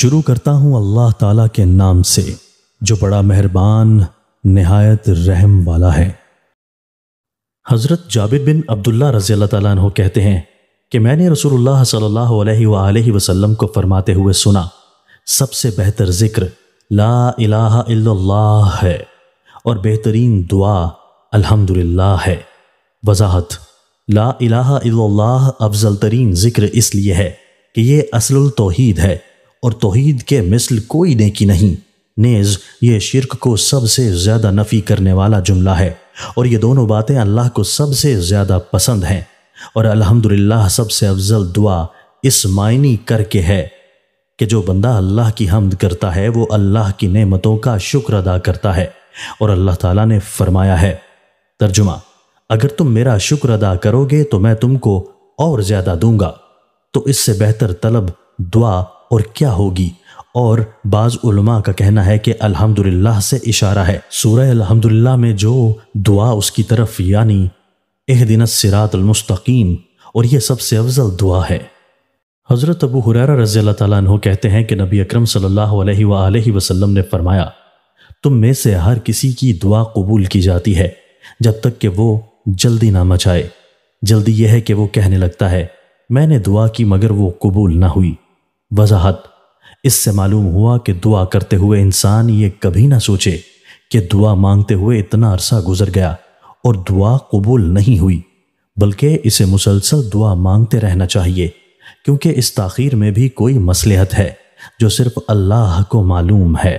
शुरू करता हूँ अल्लाह ताला के नाम से जो बड़ा मेहरबान नहायत रहम वाला है हज़रत जाबिर बिन अब्दुल्ला रज़ी अल्लाह कहते हैं कि मैंने रसूलुल्लाह सल्लल्लाहु अलैहि वसल्लम को फरमाते हुए सुना सबसे बेहतर ज़िक्र ला इलाहा इल्लल्लाह है और बेहतरीन दुआ अल्हम्दुलिल्लाह है वजाहत ला इलाहा इल्लल्लाह अफजल तरीन ज़िक्र इसलिए है कि ये असल तोहीद है और तोहीद के मिसल कोई नेकी नहीं नेज ये शिरक को सबसे ज़्यादा नफ़ी करने वाला जुमला है और ये दोनों बातें अल्लाह को सबसे ज़्यादा पसंद हैं और अल्हम्दुलिल्लाह सबसे अफजल दुआ इस मायनी करके है कि जो बंदा अल्लाह की हमद करता है वो अल्लाह की नेमतों का शुक्र अदा करता है और अल्लाह ताला ने फरमाया है तर्जुमा अगर तुम मेरा शुक्र अदा करोगे तो मैं तुमको और ज़्यादा दूंगा तो इससे बेहतर तलब दुआ और क्या होगी और बाज़ उलमा का कहना है कि अल्हम्दुलिल्लाह से इशारा है सूरह अल्हम्दुलिल्लाह में जो दुआ उसकी तरफ यानी एह दिन सिरातमस्तकीम और यह सबसे अफजल दुआ है हज़रत अबू हुरैरा रज़ी अल्लाह कहते हैं कि नबी अकरम सल्लल्लाहु अलैहि वसल्लम ने फरमाया तुम में से हर किसी की दुआ कबूल की जाती है जब तक कि वो जल्दी ना मचाए जल्दी यह है कि वो कहने लगता है मैंने दुआ की मगर वो कबूल ना हुई वजाहत इससे मालूम हुआ कि दुआ करते हुए इंसान ये कभी ना सोचे कि दुआ मांगते हुए इतना अरसा गुजर गया और दुआ कबूल नहीं हुई बल्कि इसे मुसलसल दुआ मांगते रहना चाहिए क्योंकि इस तखीर में भी कोई मसलहत है जो सिर्फ अल्लाह को मालूम है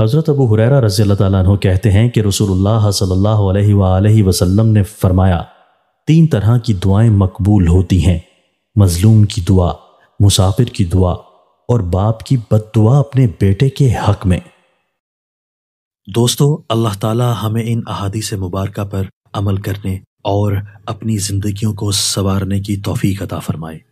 हज़रत अबू हुरैरा रज़ी तु कहते हैं कि रसूल सल्ह अलैहि ने फरमाया तीन तरह की दुआएं मकबूल होती हैं मज़लूम की दुआ मुसाफिर की दुआ और बाप की बद दुआ अपने बेटे के हक में दोस्तों अल्लाह ताला हमें इन अहादी से मुबारक पर अमल करने और अपनी ज़िंदगियों को संवारने की तोफ़ी अता फरमाए